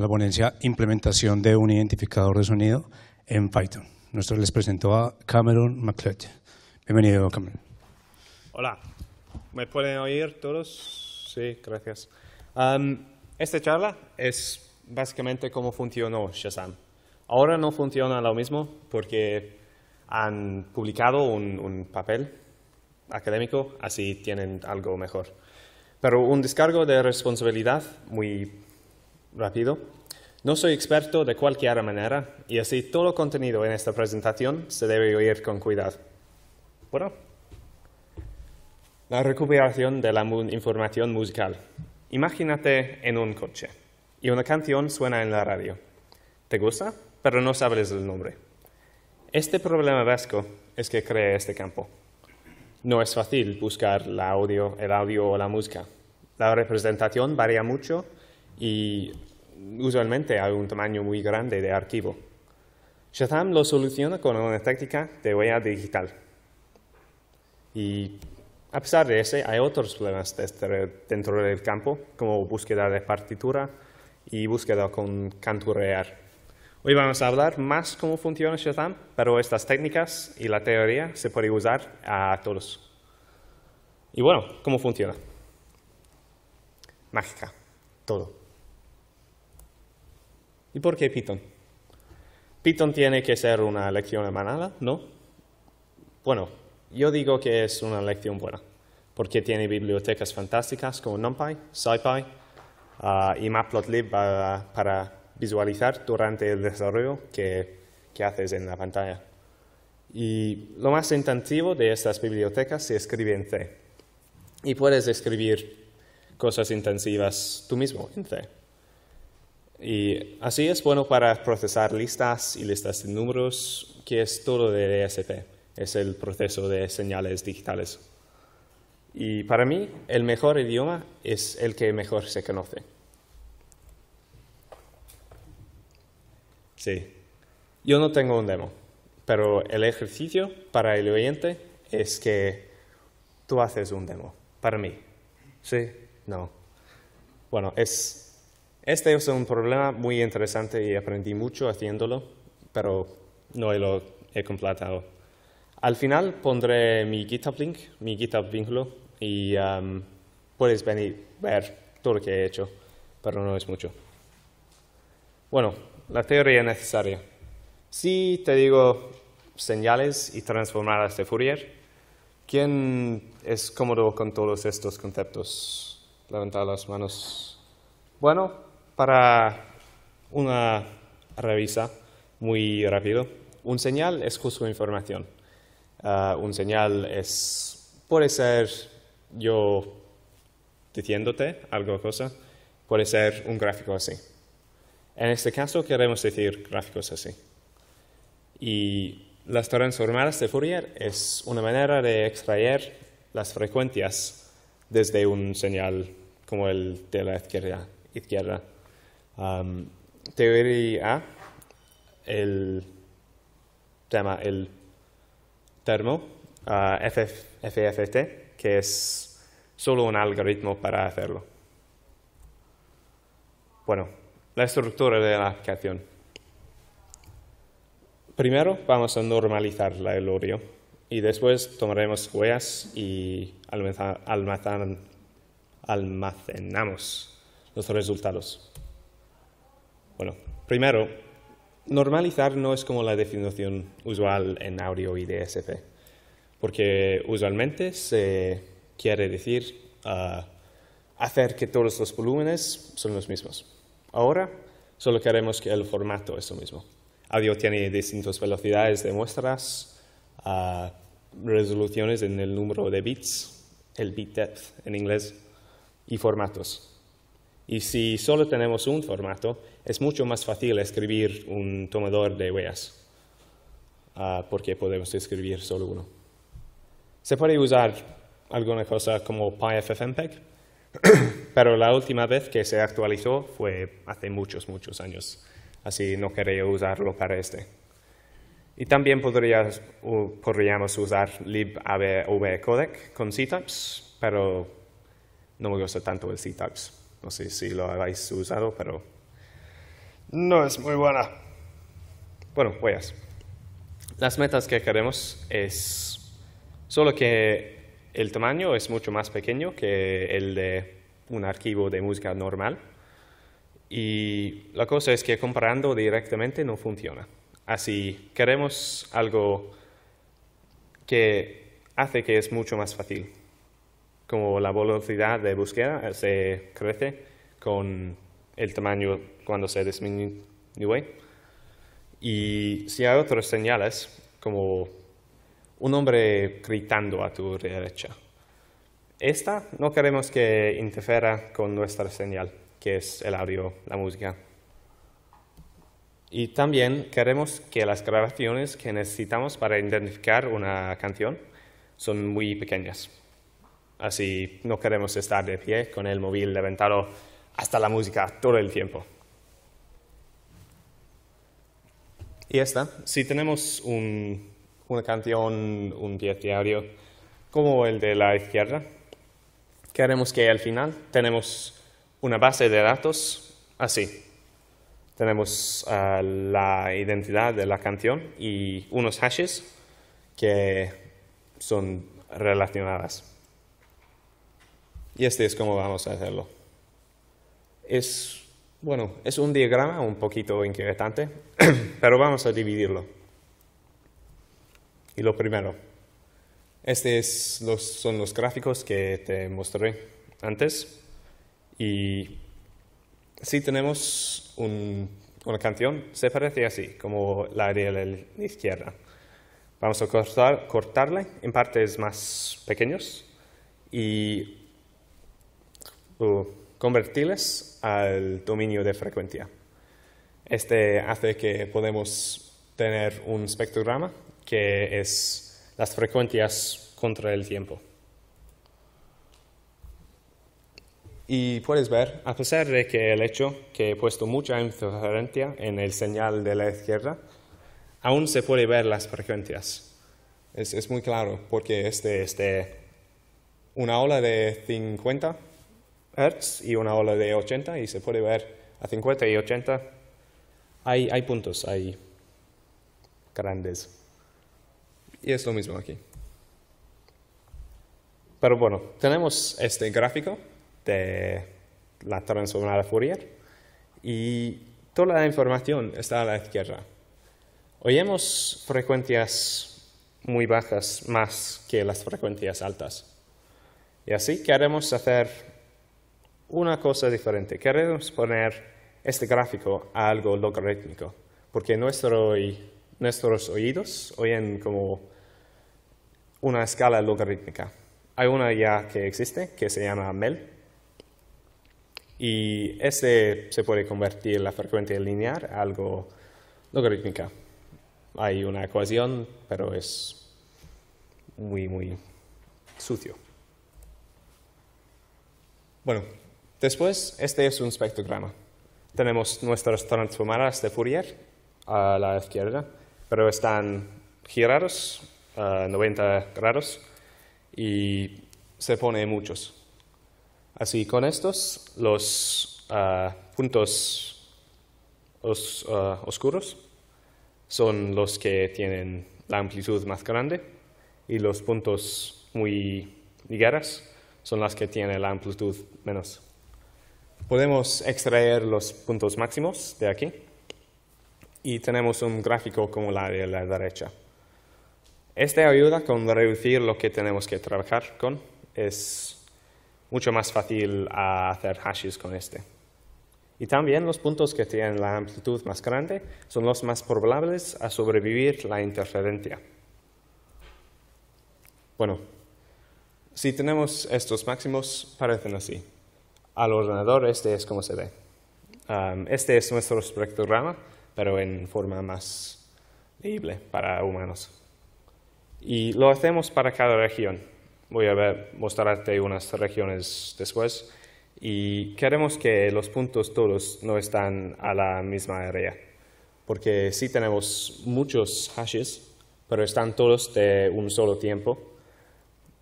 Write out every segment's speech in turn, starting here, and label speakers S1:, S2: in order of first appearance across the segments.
S1: la ponencia Implementación de un identificador de sonido en Python. Nosotros les presentó a Cameron Macleod. Bienvenido, Cameron. Hola, ¿me pueden oír todos? Sí, gracias. esta charla es básicamente cómo funcionó Shazam. Ahora no funciona lo mismo porque han publicado un, un papel académico, así tienen algo mejor. Pero un descargo de responsabilidad muy rápido. No soy experto de cualquier manera y así todo el contenido en esta presentación se debe oír con cuidado. Bueno, la recuperación de la información musical. Imagínate en un coche y una canción suena en la radio. ¿Te gusta? Pero no sabes el nombre. Este problema vasco es que crea este campo. No es fácil buscar audio, el audio o la música. La representación varía mucho y usualmente hay un tamaño muy grande de archivo. Shazam lo soluciona con una técnica de huella digital. Y a pesar de ese, hay otros problemas este, dentro del campo, como búsqueda de partitura y búsqueda con canturrear. Hoy vamos a hablar más cómo funciona Shazam, pero estas técnicas y la teoría se pueden usar a todos. Y bueno, ¿cómo funciona? Mágica, todo. ¿Y por qué Python? Python tiene que ser una lección emanada, ¿no? Bueno, yo digo que es una lección buena, porque tiene bibliotecas fantásticas como NumPy, SciPy ah, y Matplotlib para, visualizar durante el desarrollo que, haces en la pantalla. Y lo más intensivo de estas bibliotecas se escribe en C. Y puedes escribir cosas intensivas tú mismo en C. Y así es bueno para procesar listas y listas de números, que es todo de DSP, es el proceso de señales digitales. Y para mí, el mejor idioma es el que mejor se conoce. Sí, yo no tengo un demo, pero el ejercicio para el oyente es que tú haces un demo, para mí. Sí, no. Bueno, es este es un problema muy interesante y aprendí mucho haciéndolo, pero no lo he completado. Al final pondré mi GitHub link, mi GitHub vínculo, y um, puedes venir ver todo lo que he hecho, pero no es mucho. Bueno, la teoría necesaria. Si te digo señales y transformadas de este Fourier, ¿quién es cómodo con todos estos conceptos? Levantar las manos. Bueno, para una revisa, muy rápido, un señal es justo información. Ah, un señal es, puede ser yo diciéndote algo cosa, puede ser un gráfico así. En este caso queremos decir gráficos así. Y las transformadas de Fourier es una manera de extraer las frecuencias desde un señal como el de la izquierda. Um, teoría el tema, el termo FFT, que es solo un algoritmo para hacerlo. Bueno, la estructura de la aplicación. Primero vamos a normalizar la audio y después tomaremos huellas y almacenamos los resultados. Bueno, primero, normalizar no es como la definición usual en Audio y DSP, porque usualmente se quiere decir ah, hacer que todos los volúmenes son los mismos. Ahora solo queremos que el formato es lo mismo. Audio tiene distintas velocidades de muestras, ah, resoluciones en el número de bits, el bit depth en inglés, y formatos. Y si solo tenemos un formato, es mucho más fácil escribir un tomador de huellas, ah, porque podemos escribir solo uno. Se puede usar alguna cosa como PyFFmpeg, pero la última vez que se actualizó fue hace muchos, muchos años, así no quería usarlo para este. Y también podríamos usar LibAVCodec con CTAPS, pero no me gusta tanto el CTAPS. No sé si lo habéis usado, pero no es muy buena. Bueno, huellas. Las metas que queremos es solo que el tamaño es mucho más pequeño que el de un archivo de música normal. Y la cosa es que comparando directamente no funciona. Así queremos algo que hace que es mucho más fácil como la velocidad de búsqueda eh, se crece con el tamaño cuando se disminuye. Y si hay otras señales, como un hombre gritando a tu derecha, esta no queremos que interfiera con nuestra señal, que es el audio, la música. Y también queremos que las grabaciones que necesitamos para identificar una canción son muy pequeñas. Así no queremos estar de pie con el móvil levantado hasta la música todo el tiempo. Y esta, si tenemos una canción, un diario, como el de la izquierda, queremos que al final tenemos una base de datos así. Tenemos ah, la identidad de la canción y unos hashes que son relacionadas. Y este es cómo vamos a hacerlo. Es, bueno, es un diagrama un poquito inquietante, pero vamos a dividirlo. Y lo primero, estos es son los gráficos que te mostré antes. Y si tenemos una canción, se parece así, como la de la izquierda. Vamos a cortar, cortarle en partes más pequeños y convertirles al dominio de frecuencia. Este hace que podemos tener un espectrograma que es las frecuencias contra el tiempo. Y puedes ver, a pesar de que el hecho que he puesto mucha interferencia en el señal de la izquierda, aún se puede ver las frecuencias. Es, es muy claro, porque este, este, una ola de 50 Hertz y una ola de 80 y se puede ver a 50 y 80. Hay, hay puntos ahí grandes. Y es lo mismo aquí. Pero bueno, tenemos este gráfico de la transformada Fourier y toda la información está a la izquierda. Oímos frecuencias muy bajas más que las frecuencias altas. Y así queremos hacer una cosa diferente. Queremos poner este gráfico a algo logarítmico, porque nuestros oídos oyen como una escala logarítmica. Hay una ya que existe, que se llama MEL, y ese se puede convertir la frecuencia lineal a algo logarítmica. Hay una ecuación, pero es muy, muy sucio. Bueno, Después, este es un espectrograma. Tenemos nuestras transformadas de Fourier a la izquierda, pero están girados a 90 grados y se pone muchos. Así, con estos, los ah, puntos ah, oscuros son los que tienen la amplitud más grande y los puntos muy ligeras son las que tienen la amplitud menos. Podemos extraer los puntos máximos de aquí y tenemos un gráfico como la de la derecha. Este ayuda con reducir lo que tenemos que trabajar con. Es mucho más fácil hacer hashes con este. Y también los puntos que tienen la amplitud más grande son los más probables a sobrevivir la interferencia. Bueno, si tenemos estos máximos, parecen así al ordenador, este es como se ve. este es nuestro espectrograma, pero en forma más leíble para humanos. Y lo hacemos para cada región. Voy a ver, mostrarte unas regiones después. Y queremos que los puntos todos no están a la misma área, porque sí tenemos muchos hashes, pero están todos de un solo tiempo.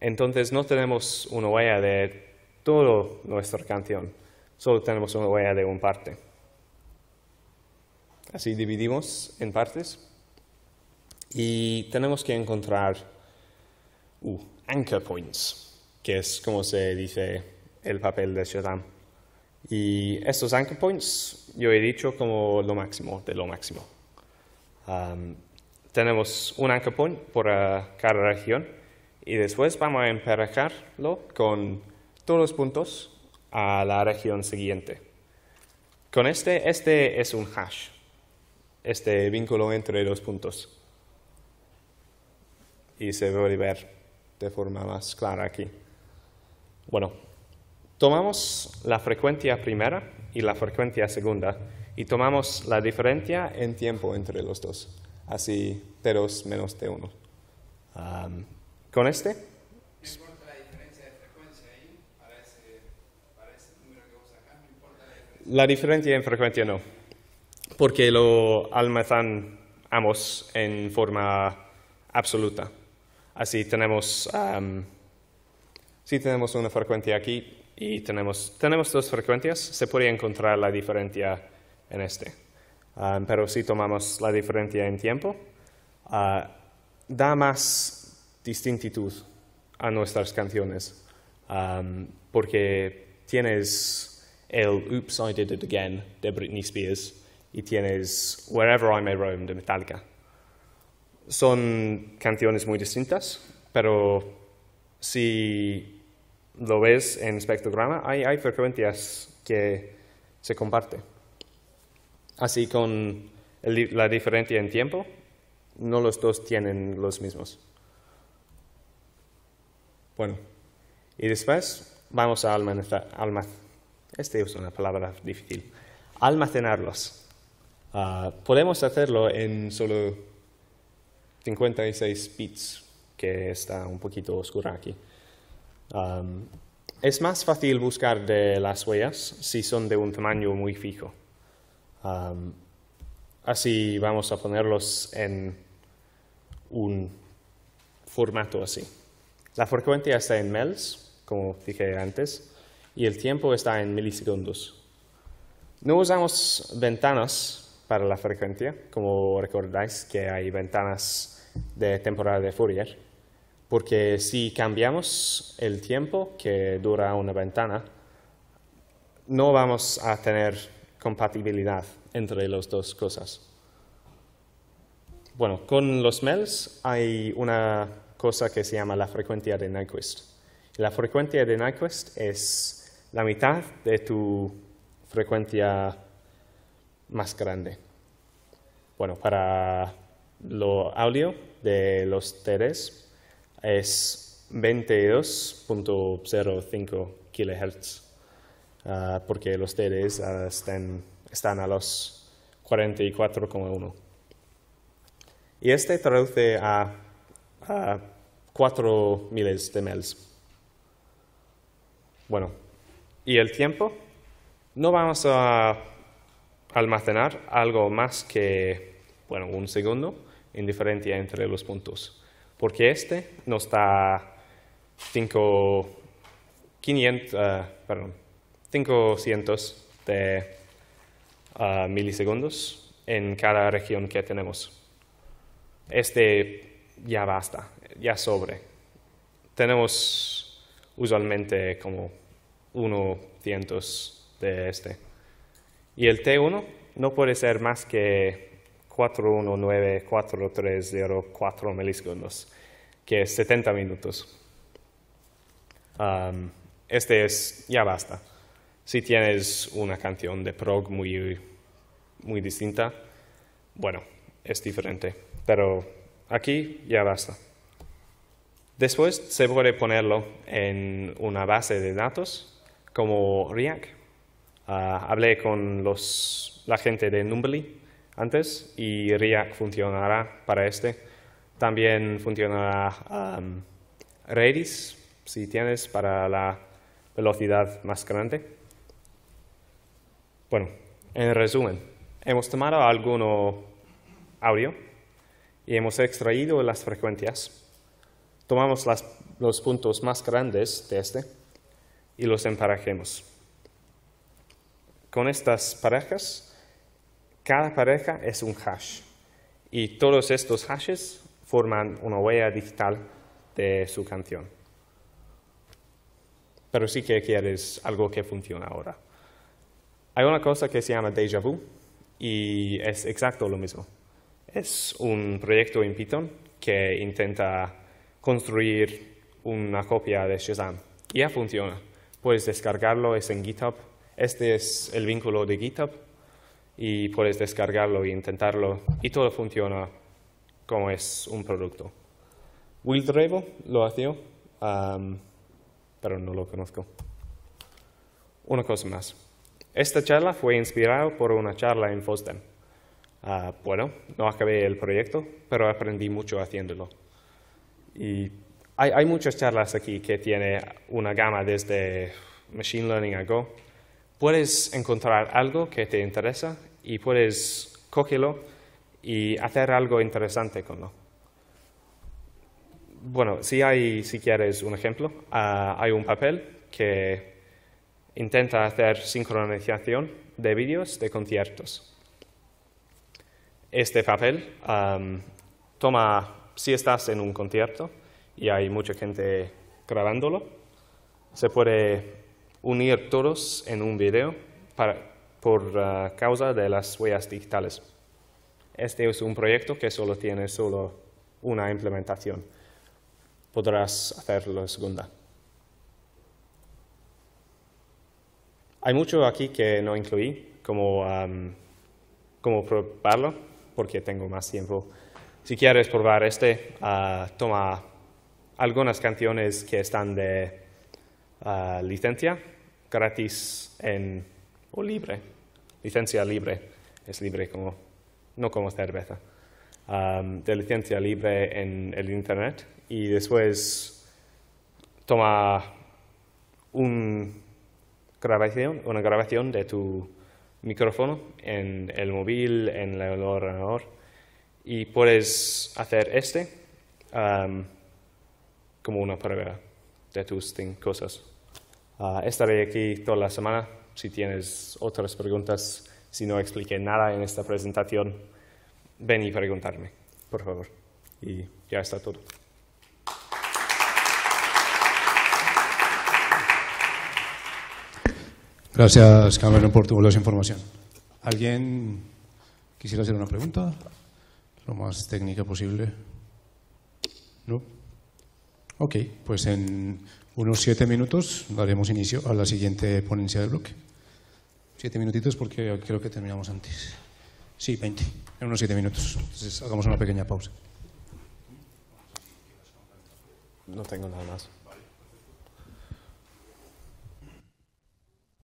S1: Entonces no tenemos una huella de toda nuestra canción. Solo tenemos una huella de un parte. Así dividimos en partes y tenemos que encontrar uh, anchor points, que es como se dice el papel de Shazam. Y estos anchor points yo he dicho como lo máximo de lo máximo. tenemos un anchor point por ah, cada región y después vamos a emparejarlo con todos los puntos a la región siguiente. Con este, este es un hash, este vínculo entre los puntos. Y se puede ver de forma más clara aquí. Bueno, tomamos la frecuencia primera y la frecuencia segunda y tomamos la diferencia en tiempo entre los dos, así T2 menos T1. con este la diferencia en frecuencia no, porque lo almacenamos en forma absoluta. Así tenemos, si tenemos una frecuencia aquí y tenemos, dos frecuencias, se puede encontrar la diferencia en este. pero si tomamos la diferencia en tiempo, ah, da más distintitud a nuestras canciones, porque tienes el Oops, I Did It Again de Britney Spears y tienes Wherever I May Roam de Metallica. Son canciones muy distintas, pero si lo ves en espectrograma, hay, frecuencias que se comparten. Así con la diferencia en tiempo, no los dos tienen los mismos. Bueno, y después vamos a almacenar. Este es una palabra difícil. Almacenarlos. Ah, podemos hacerlo en solo 56 bits, que está un poquito oscura aquí. es más fácil buscar de las huellas si son de un tamaño muy fijo. así vamos a ponerlos en un formato así. La frecuencia está en MELS, como dije antes, y el tiempo está en milisegundos. No usamos ventanas para la frecuencia, como recordáis que hay ventanas de temporada de Fourier, porque si cambiamos el tiempo que dura una ventana, no vamos a tener compatibilidad entre las dos cosas. Bueno, con los MELs hay una cosa que se llama la frecuencia de Nyquist. La frecuencia de Nyquist es la mitad de tu frecuencia más grande. Bueno, para lo audio de los TDs es 22.05 kHz, ah, porque los TDs ah, están, a los 44,1. Y este traduce a, a 4 miles de Bueno, y el tiempo, no vamos a almacenar algo más que bueno, un segundo en entre los puntos, porque este nos da 500, eh, de eh, milisegundos en cada región que tenemos. Este ya basta, ya sobre. Tenemos usualmente como uno cientos de este. Y el T1 no puede ser más que 4194304 milisegundos, que es 70 minutos. este es, ya basta. Si tienes una canción de prog muy, muy distinta, bueno, es diferente. Pero aquí ya basta. Después se puede ponerlo en una base de datos como React. Ah, hablé con los, la gente de Numbly antes y React funcionará para este. También funcionará Redis, si tienes, para la velocidad más grande. Bueno, en resumen, hemos tomado alguno audio y hemos extraído las frecuencias. Tomamos las, los puntos más grandes de este y los emparejemos. Con estas parejas, cada pareja es un hash y todos estos hashes forman una huella digital de su canción. Pero sí que quieres algo que funcione ahora. Hay una cosa que se llama Deja Vu y es exacto lo mismo. Es un proyecto en Python que intenta construir una copia de Shazam. Ya funciona. Puedes descargarlo, es en GitHub. Este es el vínculo de GitHub y puedes descargarlo e intentarlo y todo funciona como es un producto. Will Drevo lo hacía, pero no lo conozco. Una cosa más. Esta charla fue inspirada por una charla en FOSDEM. Ah, bueno, no acabé el proyecto, pero aprendí mucho haciéndolo. Y hay, muchas charlas aquí que tiene una gama desde Machine Learning a Go. Puedes encontrar algo que te interesa y puedes cogerlo y hacer algo interesante con lo. Bueno, si, quieres un ejemplo, ah, hay un papel que intenta hacer sincronización de vídeos de conciertos. Este papel toma, si estás en un concierto, y hay mucha gente grabándolo. Se puede unir todos en un video por uh, causa de las huellas digitales. Este es un proyecto que solo tiene solo una implementación. Podrás hacerlo segunda. Hay mucho aquí que no incluí, como, um, probarlo, porque tengo más tiempo. Si quieres probar este, uh, toma algunas canciones que están de ah, licencia gratis en, o libre, licencia libre, es libre como, no como cerveza, de licencia libre en el Internet y después toma un grabación, una grabación de tu micrófono en el móvil, en el ordenador y puedes hacer este como una prueba de tus cosas. Ah, estaré aquí toda la semana. Si tienes otras preguntas, si no expliqué nada en esta presentación, ven y preguntarme, por favor. Y ya está todo. Gracias, Cameron, por tu valiosa información. ¿Alguien quisiera hacer una pregunta? Lo más técnica posible. ¿No? Ok, pues en unos siete minutos daremos inicio a la siguiente ponencia del bloque. Siete minutitos porque creo que terminamos antes. Sí, veinte. en unos siete minutos. Entonces hagamos una pequeña pausa. No tengo nada más.